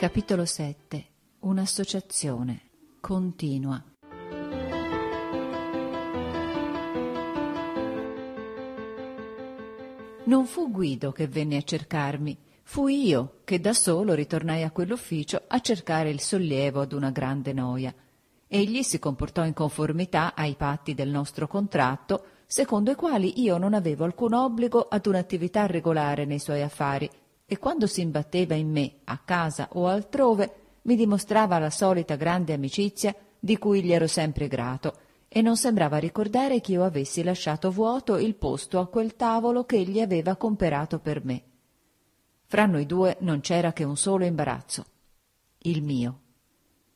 Capitolo 7. Un'associazione continua. Non fu Guido che venne a cercarmi, fui io che da solo ritornai a quell'ufficio a cercare il sollievo ad una grande noia. Egli si comportò in conformità ai patti del nostro contratto, secondo i quali io non avevo alcun obbligo ad un'attività regolare nei suoi affari, e quando si imbatteva in me, a casa o altrove, mi dimostrava la solita grande amicizia di cui gli ero sempre grato, e non sembrava ricordare che io avessi lasciato vuoto il posto a quel tavolo che egli aveva comperato per me. Fra noi due non c'era che un solo imbarazzo, il mio.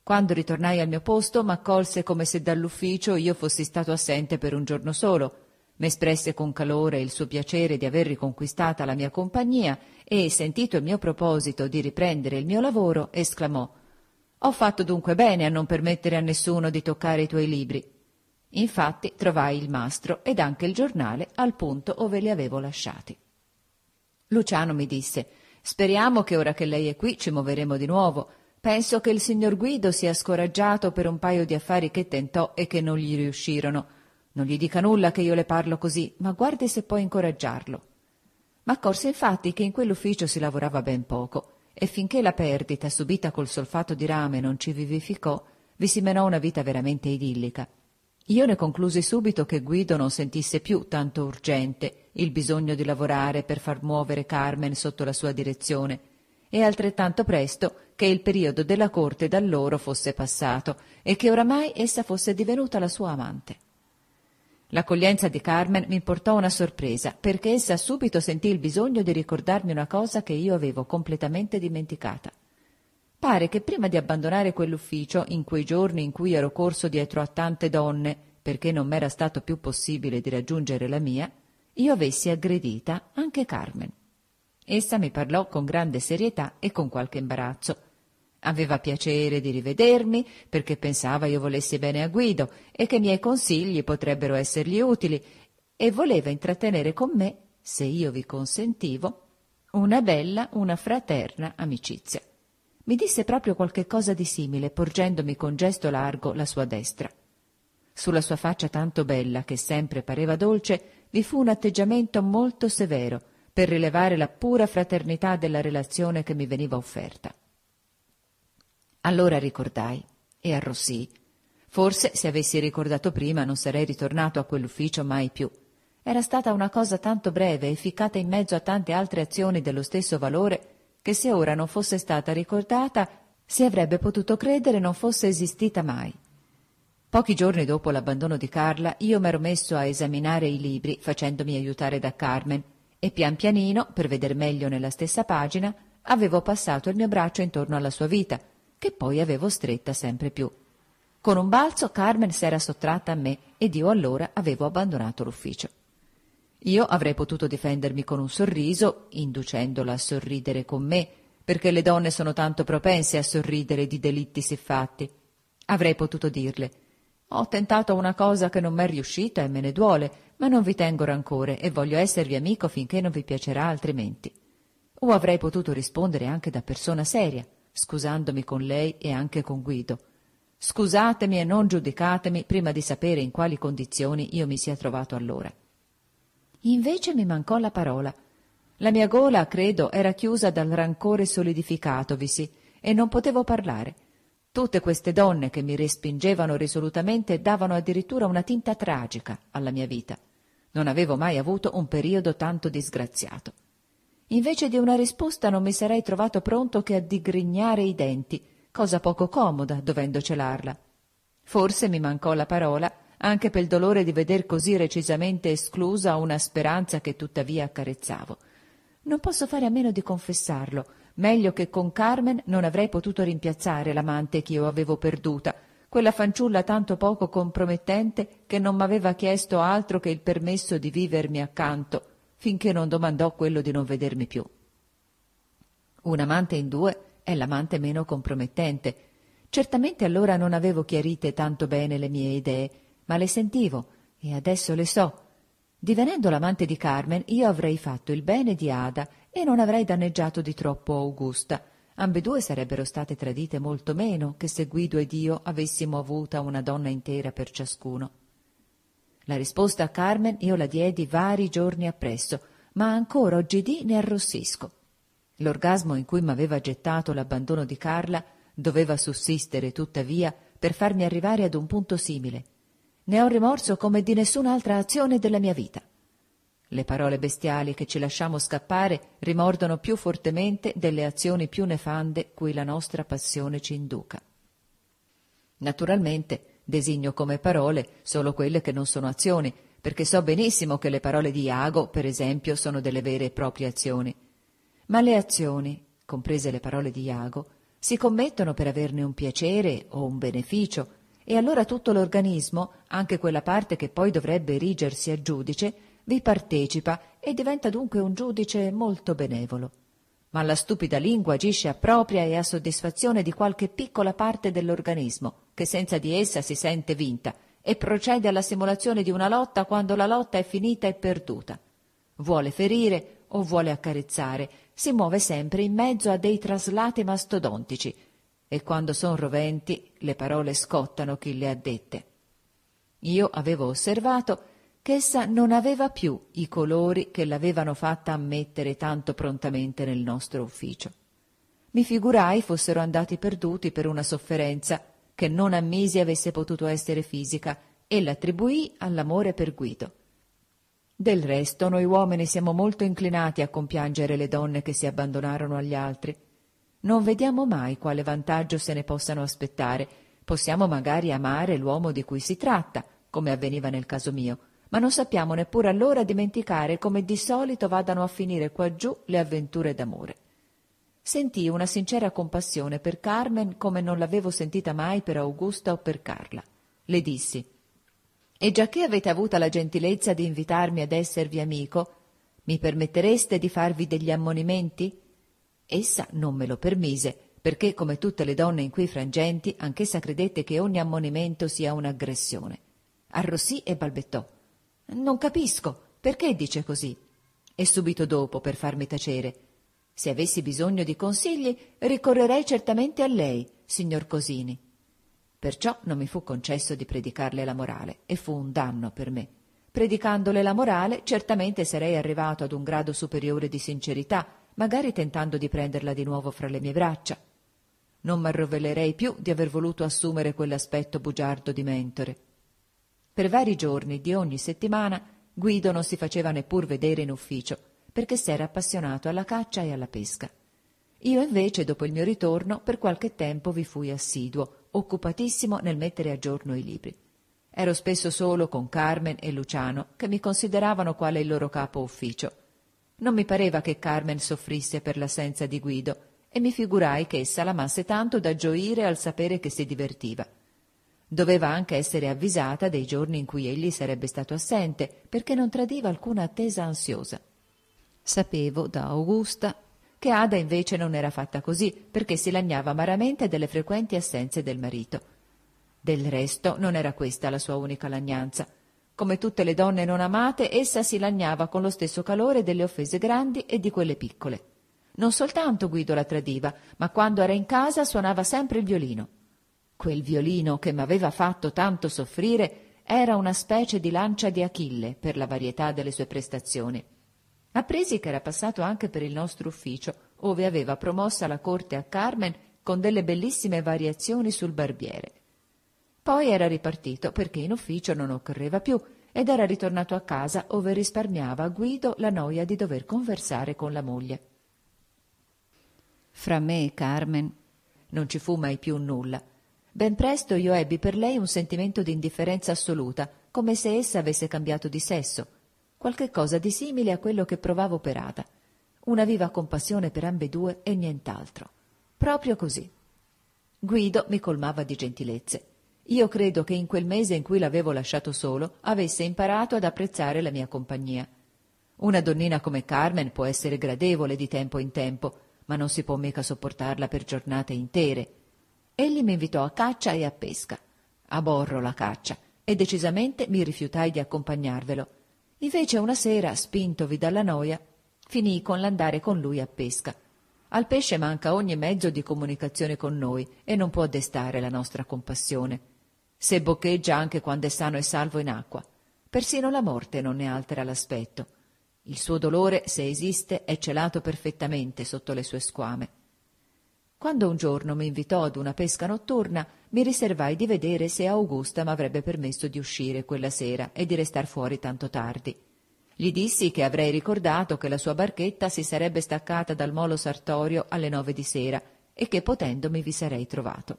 Quando ritornai al mio posto, m'accolse come se dall'ufficio io fossi stato assente per un giorno solo, M'espresse con calore il suo piacere di aver riconquistata la mia compagnia e, sentito il mio proposito di riprendere il mio lavoro, esclamò Ho fatto dunque bene a non permettere a nessuno di toccare i tuoi libri. Infatti trovai il mastro ed anche il giornale al punto ove li avevo lasciati. Luciano mi disse Speriamo che ora che lei è qui ci muoveremo di nuovo. Penso che il signor Guido sia scoraggiato per un paio di affari che tentò e che non gli riuscirono non gli dica nulla che io le parlo così, ma guardi se può incoraggiarlo. M'accorsi infatti che in quell'ufficio si lavorava ben poco, e finché la perdita subita col solfato di rame non ci vivificò, vi si menò una vita veramente idillica. Io ne conclusi subito che Guido non sentisse più tanto urgente il bisogno di lavorare per far muovere Carmen sotto la sua direzione, e altrettanto presto che il periodo della corte da loro fosse passato e che oramai essa fosse divenuta la sua amante. L'accoglienza di Carmen mi portò una sorpresa, perché essa subito sentì il bisogno di ricordarmi una cosa che io avevo completamente dimenticata. Pare che prima di abbandonare quell'ufficio, in quei giorni in cui ero corso dietro a tante donne, perché non m'era stato più possibile di raggiungere la mia, io avessi aggredita anche Carmen. Essa mi parlò con grande serietà e con qualche imbarazzo, Aveva piacere di rivedermi perché pensava io volessi bene a Guido e che i miei consigli potrebbero essergli utili e voleva intrattenere con me, se io vi consentivo, una bella, una fraterna amicizia. Mi disse proprio qualche cosa di simile, porgendomi con gesto largo la sua destra. Sulla sua faccia tanto bella, che sempre pareva dolce, vi fu un atteggiamento molto severo, per rilevare la pura fraternità della relazione che mi veniva offerta. Allora ricordai e arrossii. Forse se avessi ricordato prima non sarei ritornato a quell'ufficio mai più. Era stata una cosa tanto breve e ficcata in mezzo a tante altre azioni dello stesso valore che se ora non fosse stata ricordata si avrebbe potuto credere non fosse esistita mai. Pochi giorni dopo l'abbandono di Carla, io m'ero messo a esaminare i libri facendomi aiutare da Carmen e pian pianino, per veder meglio nella stessa pagina, avevo passato il mio braccio intorno alla sua vita, che poi avevo stretta sempre più. Con un balzo Carmen s'era sottratta a me ed io allora avevo abbandonato l'ufficio. Io avrei potuto difendermi con un sorriso, inducendola a sorridere con me, perché le donne sono tanto propense a sorridere di delitti siffatti. Avrei potuto dirle ho tentato una cosa che non m'è riuscita e me ne duole, ma non vi tengo rancore e voglio esservi amico finché non vi piacerà altrimenti. O avrei potuto rispondere anche da persona seria scusandomi con lei e anche con Guido. Scusatemi e non giudicatemi prima di sapere in quali condizioni io mi sia trovato allora. Invece mi mancò la parola. La mia gola, credo, era chiusa dal rancore solidificatovisi e non potevo parlare. Tutte queste donne che mi respingevano risolutamente davano addirittura una tinta tragica alla mia vita. Non avevo mai avuto un periodo tanto disgraziato. Invece di una risposta non mi sarei trovato pronto che a digrignare i denti, cosa poco comoda dovendo celarla. Forse mi mancò la parola anche per il dolore di veder così recisamente esclusa una speranza che tuttavia accarezzavo. Non posso fare a meno di confessarlo, meglio che con Carmen non avrei potuto rimpiazzare l'amante che io avevo perduta, quella fanciulla tanto poco compromettente che non m'aveva chiesto altro che il permesso di vivermi accanto, finché non domandò quello di non vedermi più. Un amante in due è l'amante meno compromettente. Certamente allora non avevo chiarite tanto bene le mie idee, ma le sentivo e adesso le so. Divenendo l'amante di Carmen, io avrei fatto il bene di Ada e non avrei danneggiato di troppo Augusta. Ambedue sarebbero state tradite molto meno che se Guido ed io avessimo avuta una donna intera per ciascuno. La risposta a Carmen io la diedi vari giorni appresso, ma ancora oggidì ne arrossisco. L'orgasmo in cui m'aveva gettato l'abbandono di Carla doveva sussistere, tuttavia, per farmi arrivare ad un punto simile. Ne ho rimorso come di nessun'altra azione della mia vita. Le parole bestiali che ci lasciamo scappare rimordono più fortemente delle azioni più nefande cui la nostra passione ci induca. Naturalmente, Designo come parole solo quelle che non sono azioni, perché so benissimo che le parole di Iago, per esempio, sono delle vere e proprie azioni. Ma le azioni, comprese le parole di Iago, si commettono per averne un piacere o un beneficio, e allora tutto l'organismo, anche quella parte che poi dovrebbe erigersi a giudice, vi partecipa e diventa dunque un giudice molto benevolo ma la stupida lingua agisce a propria e a soddisfazione di qualche piccola parte dell'organismo, che senza di essa si sente vinta, e procede alla simulazione di una lotta quando la lotta è finita e perduta. Vuole ferire o vuole accarezzare, si muove sempre in mezzo a dei traslati mastodontici, e quando son roventi le parole scottano chi le ha dette. Io avevo osservato essa non aveva più i colori che l'avevano fatta ammettere tanto prontamente nel nostro ufficio. Mi figurai fossero andati perduti per una sofferenza che non ammisi avesse potuto essere fisica e l'attribuì all'amore per Guido. Del resto noi uomini siamo molto inclinati a compiangere le donne che si abbandonarono agli altri. Non vediamo mai quale vantaggio se ne possano aspettare. Possiamo magari amare l'uomo di cui si tratta, come avveniva nel caso mio, ma non sappiamo neppure allora dimenticare come di solito vadano a finire qua giù le avventure d'amore. Sentii una sincera compassione per Carmen come non l'avevo sentita mai per Augusta o per Carla. Le dissi E giacché avete avuta la gentilezza di invitarmi ad esservi amico, mi permettereste di farvi degli ammonimenti? Essa non me lo permise, perché come tutte le donne in quei frangenti, anch'essa credette che ogni ammonimento sia un'aggressione. Arrossì e balbettò. Non capisco. Perché dice così? E subito dopo, per farmi tacere. Se avessi bisogno di consigli, ricorrerei certamente a lei, signor Cosini. Perciò non mi fu concesso di predicarle la morale, e fu un danno per me. Predicandole la morale, certamente sarei arrivato ad un grado superiore di sincerità, magari tentando di prenderla di nuovo fra le mie braccia. Non m'arrovellerei più di aver voluto assumere quell'aspetto bugiardo di mentore. Per vari giorni di ogni settimana Guido non si faceva neppur vedere in ufficio, perché si era appassionato alla caccia e alla pesca. Io invece, dopo il mio ritorno, per qualche tempo vi fui assiduo, occupatissimo nel mettere a giorno i libri. Ero spesso solo con Carmen e Luciano, che mi consideravano quale il loro capo ufficio. Non mi pareva che Carmen soffrisse per l'assenza di Guido, e mi figurai che essa l'amasse tanto da gioire al sapere che si divertiva. Doveva anche essere avvisata dei giorni in cui egli sarebbe stato assente, perché non tradiva alcuna attesa ansiosa. Sapevo da Augusta che Ada invece non era fatta così, perché si lagnava amaramente delle frequenti assenze del marito. Del resto non era questa la sua unica lagnanza. Come tutte le donne non amate, essa si lagnava con lo stesso calore delle offese grandi e di quelle piccole. Non soltanto Guido la tradiva, ma quando era in casa suonava sempre il violino. Quel violino che m'aveva fatto tanto soffrire era una specie di lancia di Achille per la varietà delle sue prestazioni. Appresi che era passato anche per il nostro ufficio, ove aveva promossa la corte a Carmen con delle bellissime variazioni sul barbiere. Poi era ripartito perché in ufficio non occorreva più ed era ritornato a casa ove risparmiava a Guido la noia di dover conversare con la moglie. Fra me e Carmen non ci fu mai più nulla Ben presto io ebbi per lei un sentimento di indifferenza assoluta, come se essa avesse cambiato di sesso, qualche cosa di simile a quello che provavo per Ada, una viva compassione per ambedue e nient'altro. Proprio così. Guido mi colmava di gentilezze. Io credo che in quel mese in cui l'avevo lasciato solo avesse imparato ad apprezzare la mia compagnia. Una donnina come Carmen può essere gradevole di tempo in tempo, ma non si può mica sopportarla per giornate intere. Egli mi invitò a caccia e a pesca. Aborro la caccia e decisamente mi rifiutai di accompagnarvelo. Invece una sera, spintovi dalla noia, finii con l'andare con lui a pesca. Al pesce manca ogni mezzo di comunicazione con noi e non può destare la nostra compassione. Se boccheggia anche quando è sano e salvo in acqua. Persino la morte non ne altera l'aspetto. Il suo dolore, se esiste, è celato perfettamente sotto le sue squame. Quando un giorno mi invitò ad una pesca notturna, mi riservai di vedere se Augusta m'avrebbe permesso di uscire quella sera e di restar fuori tanto tardi. Gli dissi che avrei ricordato che la sua barchetta si sarebbe staccata dal molo Sartorio alle nove di sera e che potendomi vi sarei trovato.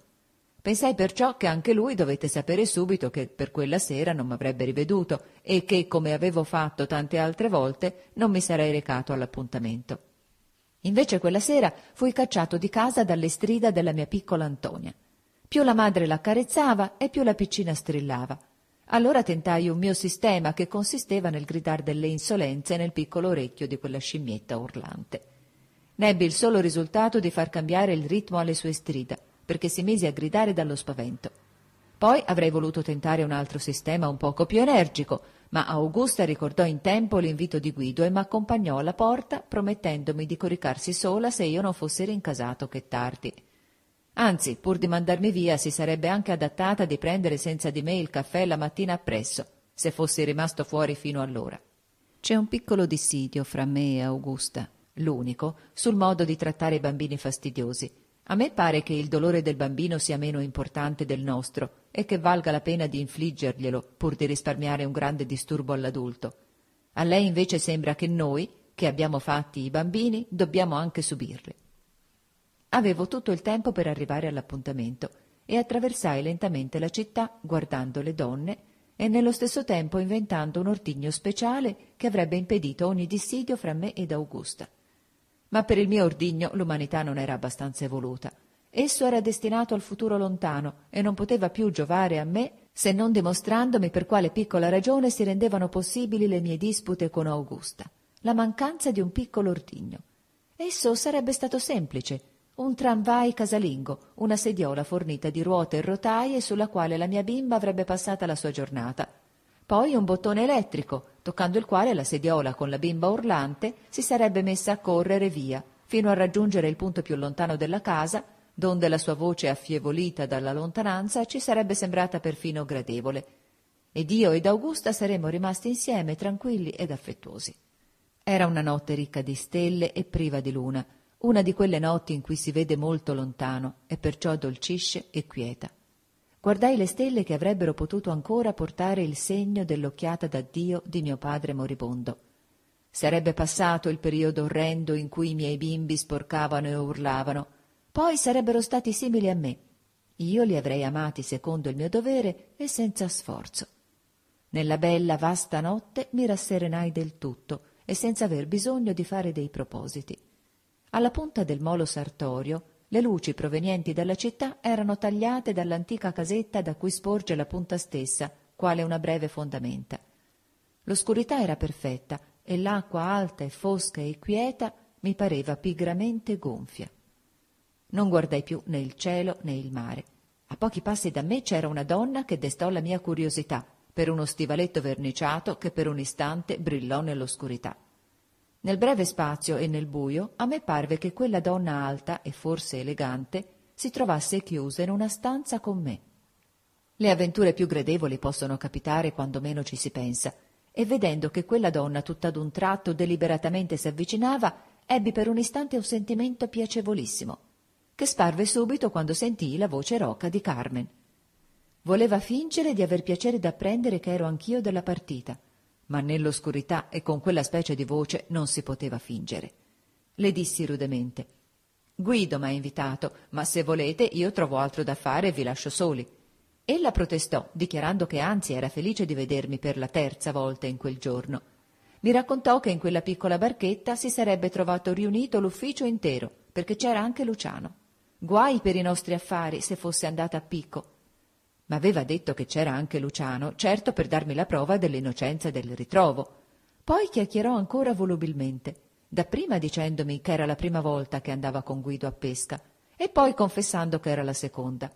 Pensai perciò che anche lui dovette sapere subito che per quella sera non m'avrebbe riveduto e che, come avevo fatto tante altre volte, non mi sarei recato all'appuntamento. Invece quella sera fui cacciato di casa dalle strida della mia piccola Antonia. Più la madre l'accarezzava e più la piccina strillava. Allora tentai un mio sistema che consisteva nel gridar delle insolenze nel piccolo orecchio di quella scimmietta urlante. Nebbi il solo risultato di far cambiare il ritmo alle sue strida, perché si mise a gridare dallo spavento. Poi avrei voluto tentare un altro sistema un poco più energico, ma Augusta ricordò in tempo l'invito di Guido e m'accompagnò alla porta promettendomi di coricarsi sola se io non fossi rincasato che tardi. Anzi, pur di mandarmi via, si sarebbe anche adattata di prendere senza di me il caffè la mattina appresso, se fossi rimasto fuori fino allora. C'è un piccolo dissidio fra me e Augusta, l'unico, sul modo di trattare i bambini fastidiosi, a me pare che il dolore del bambino sia meno importante del nostro e che valga la pena di infliggerglielo pur di risparmiare un grande disturbo all'adulto. A lei invece sembra che noi, che abbiamo fatti i bambini, dobbiamo anche subirli. Avevo tutto il tempo per arrivare all'appuntamento e attraversai lentamente la città guardando le donne e nello stesso tempo inventando un ordigno speciale che avrebbe impedito ogni dissidio fra me ed Augusta ma per il mio ordigno l'umanità non era abbastanza evoluta. Esso era destinato al futuro lontano e non poteva più giovare a me se non dimostrandomi per quale piccola ragione si rendevano possibili le mie dispute con Augusta, la mancanza di un piccolo ordigno. Esso sarebbe stato semplice, un tramvai casalingo, una sediola fornita di ruote e rotaie sulla quale la mia bimba avrebbe passata la sua giornata. Poi un bottone elettrico, toccando il quale la sediola con la bimba urlante si sarebbe messa a correre via, fino a raggiungere il punto più lontano della casa, donde la sua voce affievolita dalla lontananza ci sarebbe sembrata perfino gradevole. Ed io ed Augusta saremmo rimasti insieme tranquilli ed affettuosi. Era una notte ricca di stelle e priva di luna, una di quelle notti in cui si vede molto lontano e perciò dolcisce e quieta guardai le stelle che avrebbero potuto ancora portare il segno dell'occhiata d'addio di mio padre moribondo. Sarebbe passato il periodo orrendo in cui i miei bimbi sporcavano e urlavano, poi sarebbero stati simili a me. Io li avrei amati secondo il mio dovere e senza sforzo. Nella bella vasta notte mi rasserenai del tutto e senza aver bisogno di fare dei propositi. Alla punta del molo sartorio le luci provenienti dalla città erano tagliate dall'antica casetta da cui sporge la punta stessa, quale una breve fondamenta. L'oscurità era perfetta e l'acqua alta e fosca e quieta mi pareva pigramente gonfia. Non guardai più né il cielo né il mare. A pochi passi da me c'era una donna che destò la mia curiosità per uno stivaletto verniciato che per un istante brillò nell'oscurità. Nel breve spazio e nel buio a me parve che quella donna alta e forse elegante si trovasse chiusa in una stanza con me. Le avventure più gradevoli possono capitare quando meno ci si pensa, e vedendo che quella donna tutta un tratto deliberatamente si avvicinava, ebbi per un istante un sentimento piacevolissimo, che sparve subito quando sentii la voce roca di Carmen. Voleva fingere di aver piacere d'apprendere che ero anch'io della partita, ma nell'oscurità e con quella specie di voce non si poteva fingere. Le dissi rudemente Guido m'ha invitato, ma se volete io trovo altro da fare e vi lascio soli. Ella protestò, dichiarando che anzi era felice di vedermi per la terza volta in quel giorno. Mi raccontò che in quella piccola barchetta si sarebbe trovato riunito l'ufficio intero, perché c'era anche Luciano. Guai per i nostri affari se fosse andata a picco ma aveva detto che c'era anche Luciano, certo per darmi la prova dell'innocenza del ritrovo. Poi chiacchierò ancora volubilmente, dapprima dicendomi che era la prima volta che andava con Guido a pesca, e poi confessando che era la seconda.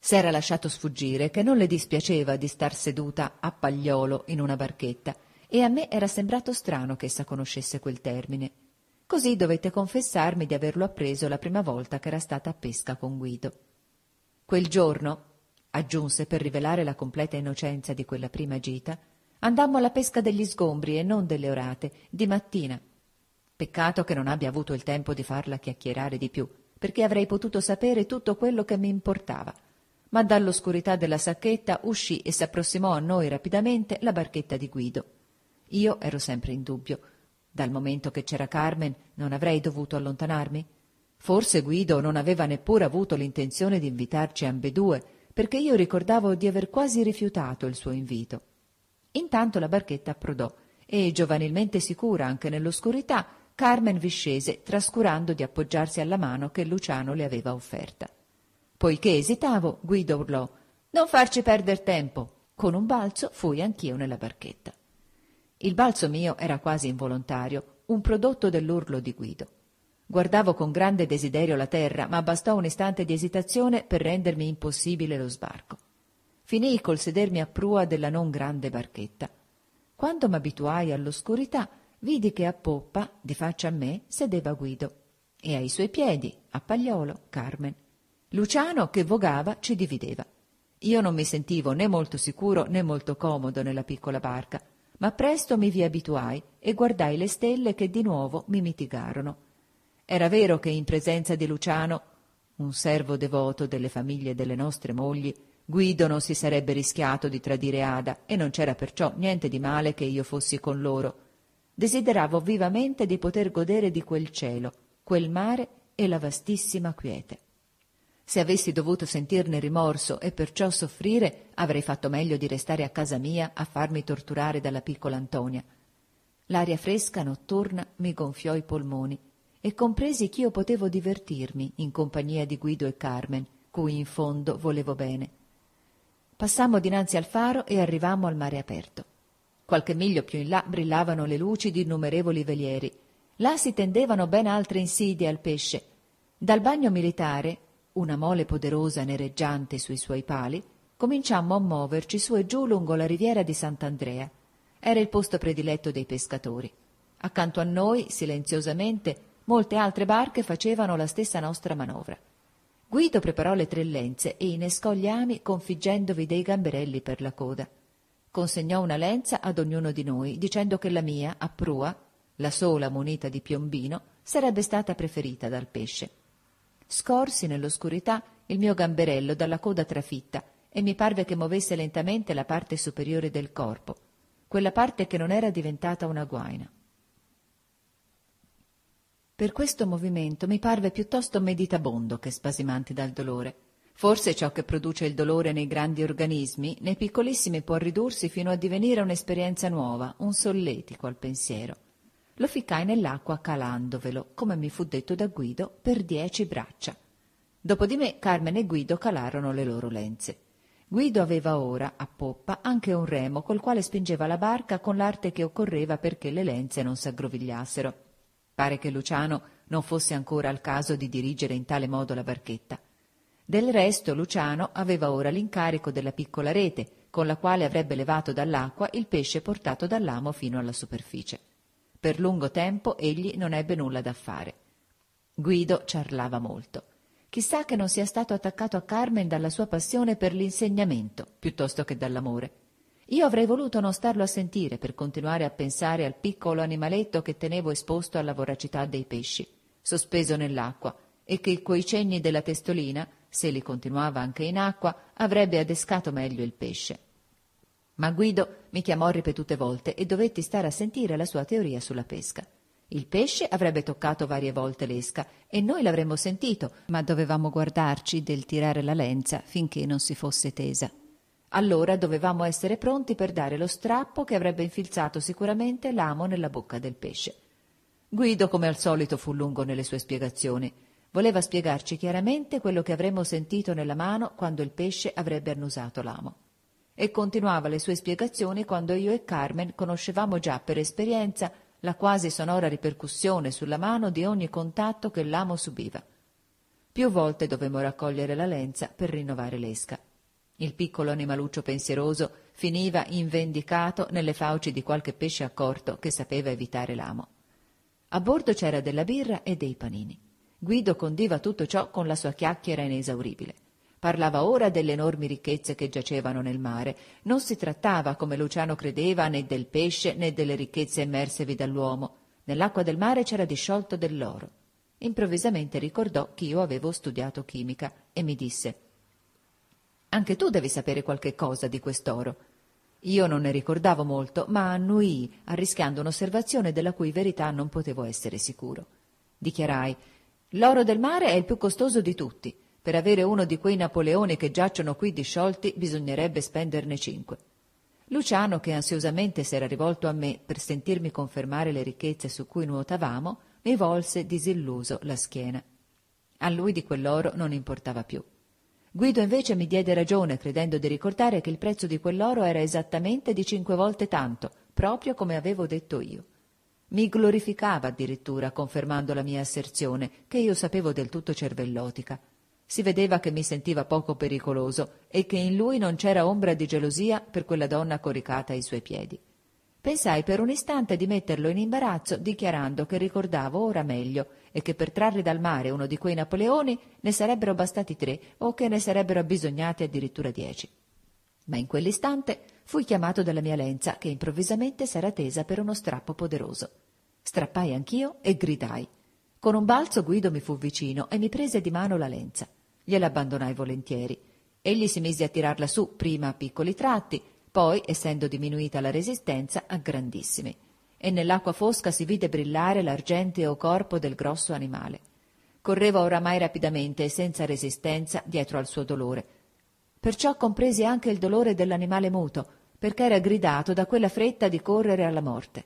S'era lasciato sfuggire che non le dispiaceva di star seduta a pagliolo in una barchetta, e a me era sembrato strano che essa conoscesse quel termine. Così dovette confessarmi di averlo appreso la prima volta che era stata a pesca con Guido. Quel giorno aggiunse per rivelare la completa innocenza di quella prima gita, andammo alla pesca degli sgombri e non delle orate, di mattina. Peccato che non abbia avuto il tempo di farla chiacchierare di più, perché avrei potuto sapere tutto quello che mi importava. Ma dall'oscurità della sacchetta uscì e s'approssimò a noi rapidamente la barchetta di Guido. Io ero sempre in dubbio. Dal momento che c'era Carmen non avrei dovuto allontanarmi? Forse Guido non aveva neppure avuto l'intenzione di invitarci ambedue, perché io ricordavo di aver quasi rifiutato il suo invito. Intanto la barchetta approdò e, giovanilmente sicura anche nell'oscurità, Carmen vi scese, trascurando di appoggiarsi alla mano che Luciano le aveva offerta. Poiché esitavo, Guido urlò Non farci perdere tempo. Con un balzo fui anch'io nella barchetta. Il balzo mio era quasi involontario, un prodotto dell'urlo di Guido. Guardavo con grande desiderio la terra, ma bastò un istante di esitazione per rendermi impossibile lo sbarco. Finii col sedermi a prua della non grande barchetta. Quando m'abituai all'oscurità, vidi che a poppa, di faccia a me, sedeva Guido e ai suoi piedi, a pagliolo, Carmen. Luciano, che vogava, ci divideva. Io non mi sentivo né molto sicuro né molto comodo nella piccola barca, ma presto mi vi abituai e guardai le stelle che di nuovo mi mitigarono. Era vero che in presenza di Luciano, un servo devoto delle famiglie delle nostre mogli, Guido non si sarebbe rischiato di tradire Ada e non c'era perciò niente di male che io fossi con loro. Desideravo vivamente di poter godere di quel cielo, quel mare e la vastissima quiete. Se avessi dovuto sentirne rimorso e perciò soffrire, avrei fatto meglio di restare a casa mia a farmi torturare dalla piccola Antonia. L'aria fresca notturna mi gonfiò i polmoni e compresi ch'io potevo divertirmi in compagnia di Guido e Carmen, cui in fondo volevo bene. Passammo dinanzi al faro e arrivammo al mare aperto. Qualche miglio più in là brillavano le luci di innumerevoli velieri. Là si tendevano ben altre insidie al pesce. Dal bagno militare, una mole poderosa nereggiante sui suoi pali, cominciammo a muoverci su e giù lungo la riviera di Sant'Andrea. Era il posto prediletto dei pescatori. Accanto a noi, silenziosamente, Molte altre barche facevano la stessa nostra manovra. Guido preparò le tre lenze e innescò gli ami configgendovi dei gamberelli per la coda. Consegnò una lenza ad ognuno di noi, dicendo che la mia, a prua, la sola munita di piombino, sarebbe stata preferita dal pesce. Scorsi nell'oscurità il mio gamberello dalla coda trafitta e mi parve che muovesse lentamente la parte superiore del corpo, quella parte che non era diventata una guaina. Per questo movimento mi parve piuttosto meditabondo che spasimante dal dolore. Forse ciò che produce il dolore nei grandi organismi, nei piccolissimi può ridursi fino a divenire un'esperienza nuova, un solletico al pensiero. Lo ficcai nell'acqua calandovelo, come mi fu detto da Guido, per dieci braccia. Dopo di me Carmen e Guido calarono le loro lenze. Guido aveva ora, a poppa, anche un remo col quale spingeva la barca con l'arte che occorreva perché le lenze non s'aggrovigliassero. Pare che Luciano non fosse ancora al caso di dirigere in tale modo la barchetta. Del resto Luciano aveva ora l'incarico della piccola rete, con la quale avrebbe levato dall'acqua il pesce portato dall'amo fino alla superficie. Per lungo tempo egli non ebbe nulla da fare. Guido ciarlava molto. Chissà che non sia stato attaccato a Carmen dalla sua passione per l'insegnamento, piuttosto che dall'amore. Io avrei voluto non starlo a sentire per continuare a pensare al piccolo animaletto che tenevo esposto alla voracità dei pesci, sospeso nell'acqua, e che coi cenni della testolina, se li continuava anche in acqua, avrebbe adescato meglio il pesce. Ma Guido mi chiamò ripetute volte e dovetti stare a sentire la sua teoria sulla pesca. Il pesce avrebbe toccato varie volte l'esca e noi l'avremmo sentito, ma dovevamo guardarci del tirare la lenza finché non si fosse tesa. Allora dovevamo essere pronti per dare lo strappo che avrebbe infilzato sicuramente l'amo nella bocca del pesce. Guido, come al solito, fu lungo nelle sue spiegazioni. Voleva spiegarci chiaramente quello che avremmo sentito nella mano quando il pesce avrebbe annusato l'amo. E continuava le sue spiegazioni quando io e Carmen conoscevamo già per esperienza la quasi sonora ripercussione sulla mano di ogni contatto che l'amo subiva. Più volte dovemmo raccogliere la lenza per rinnovare l'esca. Il piccolo animaluccio pensieroso finiva invendicato nelle fauci di qualche pesce accorto che sapeva evitare l'amo. A bordo c'era della birra e dei panini. Guido condiva tutto ciò con la sua chiacchiera inesauribile. Parlava ora delle enormi ricchezze che giacevano nel mare. Non si trattava, come Luciano credeva, né del pesce né delle ricchezze immersevi dall'uomo. Nell'acqua del mare c'era disciolto dell'oro. Improvvisamente ricordò che io avevo studiato chimica e mi disse anche tu devi sapere qualche cosa di quest'oro. Io non ne ricordavo molto, ma annui, arrischiando un'osservazione della cui verità non potevo essere sicuro. Dichiarai L'oro del mare è il più costoso di tutti. Per avere uno di quei Napoleoni che giacciono qui disciolti bisognerebbe spenderne cinque. Luciano, che ansiosamente s'era rivolto a me per sentirmi confermare le ricchezze su cui nuotavamo, mi volse disilluso la schiena. A lui di quell'oro non importava più. Guido invece mi diede ragione credendo di ricordare che il prezzo di quell'oro era esattamente di cinque volte tanto, proprio come avevo detto io. Mi glorificava addirittura confermando la mia asserzione, che io sapevo del tutto cervellotica. Si vedeva che mi sentiva poco pericoloso e che in lui non c'era ombra di gelosia per quella donna coricata ai suoi piedi. Pensai per un istante di metterlo in imbarazzo dichiarando che ricordavo ora meglio e che per trarre dal mare uno di quei Napoleoni ne sarebbero bastati tre o che ne sarebbero abbisognati addirittura dieci. Ma in quell'istante fui chiamato dalla mia lenza che improvvisamente s'era tesa per uno strappo poderoso. Strappai anch'io e gridai. Con un balzo Guido mi fu vicino e mi prese di mano la lenza. Gliela abbandonai volentieri. Egli si mise a tirarla su, prima a piccoli tratti, poi, essendo diminuita la resistenza, a grandissimi. e nell'acqua fosca si vide brillare l'argenteo corpo del grosso animale. Correva oramai rapidamente e senza resistenza dietro al suo dolore. Perciò compresi anche il dolore dell'animale muto, perché era gridato da quella fretta di correre alla morte.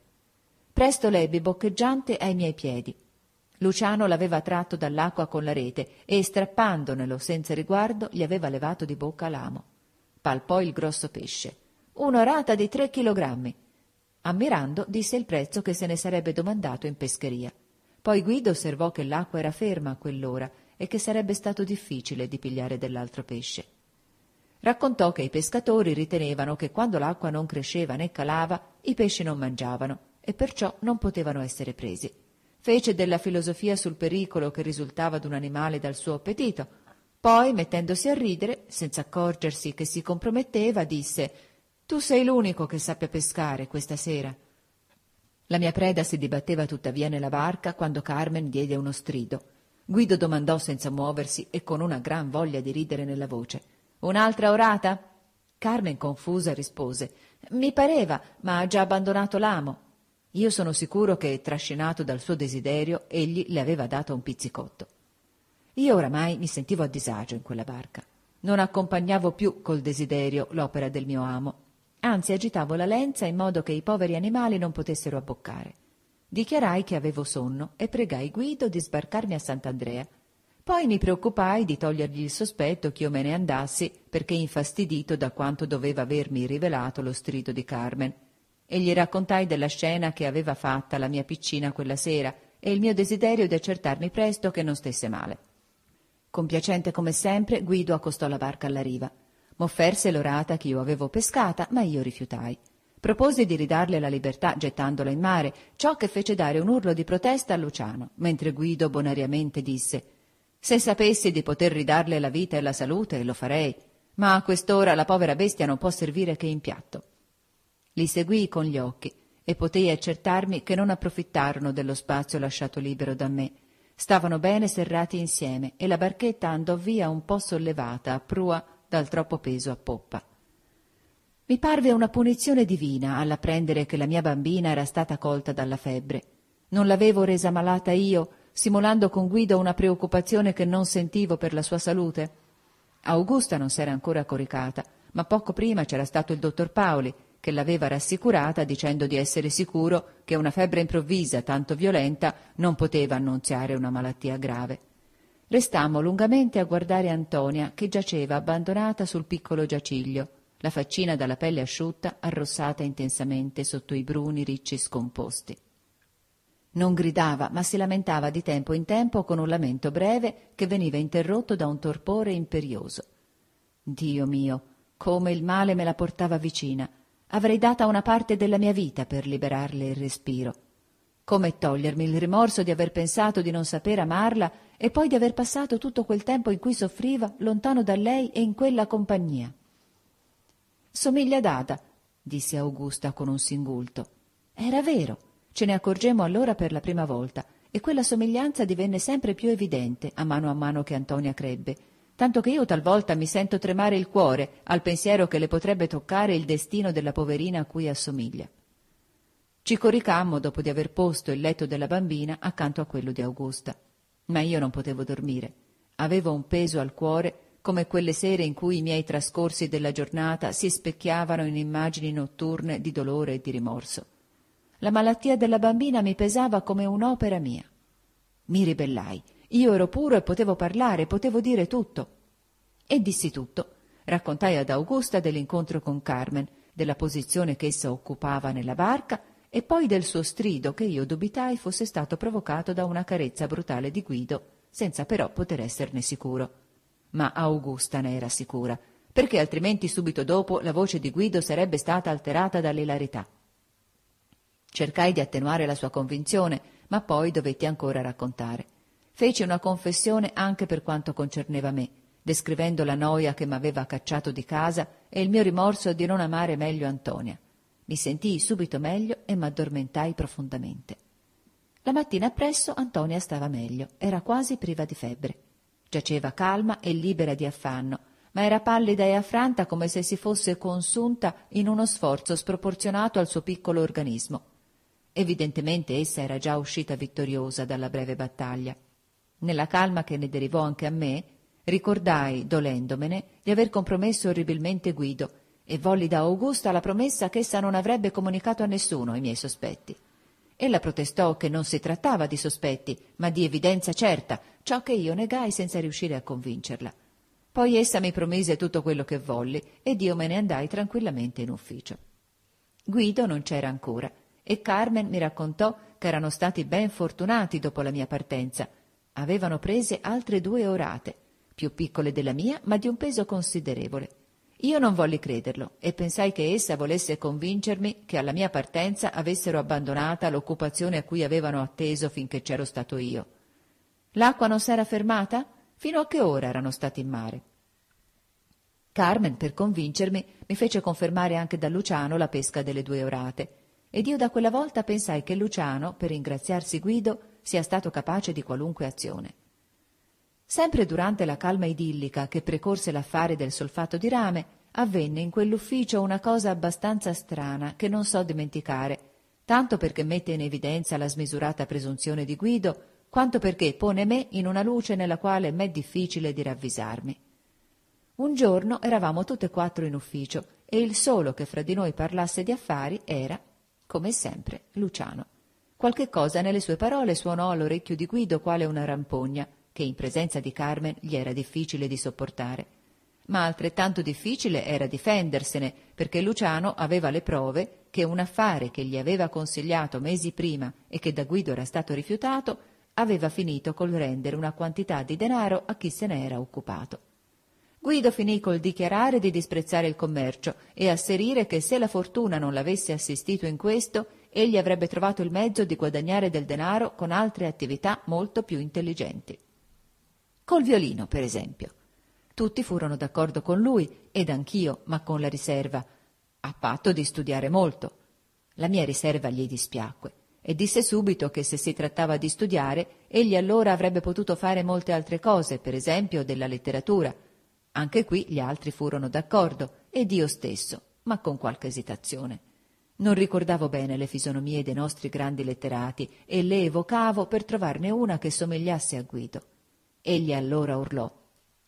Presto l'ebbi boccheggiante ai miei piedi. Luciano l'aveva tratto dall'acqua con la rete e, strappandonelo senza riguardo, gli aveva levato di bocca l'amo. Palpò il grosso pesce. Un'orata di tre chilogrammi. Ammirando disse il prezzo che se ne sarebbe domandato in pescheria. Poi Guido osservò che l'acqua era ferma a quell'ora e che sarebbe stato difficile di pigliare dell'altro pesce. Raccontò che i pescatori ritenevano che quando l'acqua non cresceva né calava, i pesci non mangiavano e perciò non potevano essere presi. Fece della filosofia sul pericolo che risultava ad un animale dal suo appetito. Poi, mettendosi a ridere, senza accorgersi che si comprometteva, disse tu sei l'unico che sappia pescare questa sera. La mia preda si dibatteva tuttavia nella barca quando Carmen diede uno strido. Guido domandò senza muoversi e con una gran voglia di ridere nella voce. Un'altra orata? Carmen, confusa, rispose. Mi pareva, ma ha già abbandonato l'amo. Io sono sicuro che, trascinato dal suo desiderio, egli le aveva dato un pizzicotto. Io oramai mi sentivo a disagio in quella barca. Non accompagnavo più col desiderio l'opera del mio amo, anzi agitavo la lenza in modo che i poveri animali non potessero abboccare. Dichiarai che avevo sonno e pregai Guido di sbarcarmi a Sant'Andrea. Poi mi preoccupai di togliergli il sospetto che io me ne andassi perché infastidito da quanto doveva avermi rivelato lo strido di Carmen. E gli raccontai della scena che aveva fatta la mia piccina quella sera e il mio desiderio di accertarmi presto che non stesse male. Compiacente come sempre, Guido accostò la barca alla riva. M'offerse l'orata che io avevo pescata, ma io rifiutai. Proposi di ridarle la libertà gettandola in mare, ciò che fece dare un urlo di protesta a Luciano, mentre Guido bonariamente disse Se sapessi di poter ridarle la vita e la salute, lo farei, ma a quest'ora la povera bestia non può servire che in piatto. Li seguii con gli occhi e potei accertarmi che non approfittarono dello spazio lasciato libero da me. Stavano bene serrati insieme e la barchetta andò via un po' sollevata a prua dal troppo peso a poppa. Mi parve una punizione divina all'apprendere che la mia bambina era stata colta dalla febbre. Non l'avevo resa malata io, simulando con Guido una preoccupazione che non sentivo per la sua salute. Augusta non s'era ancora coricata, ma poco prima c'era stato il dottor Paoli, che l'aveva rassicurata dicendo di essere sicuro che una febbre improvvisa tanto violenta non poteva annunziare una malattia grave. Restammo lungamente a guardare Antonia, che giaceva abbandonata sul piccolo giaciglio, la faccina dalla pelle asciutta arrossata intensamente sotto i bruni ricci scomposti. Non gridava, ma si lamentava di tempo in tempo con un lamento breve che veniva interrotto da un torpore imperioso. Dio mio, come il male me la portava vicina. Avrei data una parte della mia vita per liberarle il respiro. Come togliermi il rimorso di aver pensato di non saper amarla e poi di aver passato tutto quel tempo in cui soffriva lontano da lei e in quella compagnia. Somiglia ad Ada, disse Augusta con un singulto. Era vero, ce ne accorgemmo allora per la prima volta, e quella somiglianza divenne sempre più evidente a mano a mano che Antonia crebbe, tanto che io talvolta mi sento tremare il cuore al pensiero che le potrebbe toccare il destino della poverina a cui assomiglia. Ci coricammo dopo di aver posto il letto della bambina accanto a quello di Augusta. Ma io non potevo dormire. Avevo un peso al cuore, come quelle sere in cui i miei trascorsi della giornata si specchiavano in immagini notturne di dolore e di rimorso. La malattia della bambina mi pesava come un'opera mia. Mi ribellai. Io ero puro e potevo parlare, potevo dire tutto. E dissi tutto. Raccontai ad Augusta dell'incontro con Carmen, della posizione che essa occupava nella barca e poi del suo strido che io dubitai fosse stato provocato da una carezza brutale di Guido, senza però poter esserne sicuro. Ma Augusta ne era sicura, perché altrimenti subito dopo la voce di Guido sarebbe stata alterata dall'ilarità. Cercai di attenuare la sua convinzione, ma poi dovetti ancora raccontare. Feci una confessione anche per quanto concerneva me, descrivendo la noia che m'aveva cacciato di casa e il mio rimorso di non amare meglio Antonia. Mi sentii subito meglio e m'addormentai profondamente. La mattina appresso Antonia stava meglio, era quasi priva di febbre. Giaceva calma e libera di affanno, ma era pallida e affranta come se si fosse consunta in uno sforzo sproporzionato al suo piccolo organismo. Evidentemente essa era già uscita vittoriosa dalla breve battaglia. Nella calma che ne derivò anche a me, ricordai, dolendomene, di aver compromesso orribilmente Guido e volli da Augusta la promessa che essa non avrebbe comunicato a nessuno i miei sospetti. Ella protestò che non si trattava di sospetti, ma di evidenza certa, ciò che io negai senza riuscire a convincerla. Poi essa mi promise tutto quello che volli ed io me ne andai tranquillamente in ufficio. Guido non c'era ancora e Carmen mi raccontò che erano stati ben fortunati dopo la mia partenza. Avevano prese altre due orate, più piccole della mia, ma di un peso considerevole. Io non volli crederlo e pensai che essa volesse convincermi che alla mia partenza avessero abbandonata l'occupazione a cui avevano atteso finché c'ero stato io. L'acqua non s'era fermata? Fino a che ora erano stati in mare? Carmen, per convincermi, mi fece confermare anche da Luciano la pesca delle due orate, ed io da quella volta pensai che Luciano, per ringraziarsi Guido, sia stato capace di qualunque azione. Sempre durante la calma idillica che precorse l'affare del solfato di rame, avvenne in quell'ufficio una cosa abbastanza strana che non so dimenticare, tanto perché mette in evidenza la smisurata presunzione di Guido, quanto perché pone me in una luce nella quale m'è difficile di ravvisarmi. Un giorno eravamo tutte e quattro in ufficio e il solo che fra di noi parlasse di affari era, come sempre, Luciano. Qualche cosa nelle sue parole suonò all'orecchio di Guido quale una rampogna che in presenza di Carmen gli era difficile di sopportare. Ma altrettanto difficile era difendersene, perché Luciano aveva le prove che un affare che gli aveva consigliato mesi prima e che da Guido era stato rifiutato, aveva finito col rendere una quantità di denaro a chi se ne era occupato. Guido finì col dichiarare di disprezzare il commercio e asserire che se la fortuna non l'avesse assistito in questo, egli avrebbe trovato il mezzo di guadagnare del denaro con altre attività molto più intelligenti. Col violino, per esempio. Tutti furono d'accordo con lui, ed anch'io, ma con la riserva, a patto di studiare molto. La mia riserva gli dispiacque e disse subito che se si trattava di studiare, egli allora avrebbe potuto fare molte altre cose, per esempio della letteratura. Anche qui gli altri furono d'accordo, ed io stesso, ma con qualche esitazione. Non ricordavo bene le fisonomie dei nostri grandi letterati e le evocavo per trovarne una che somigliasse a Guido. Egli allora urlò.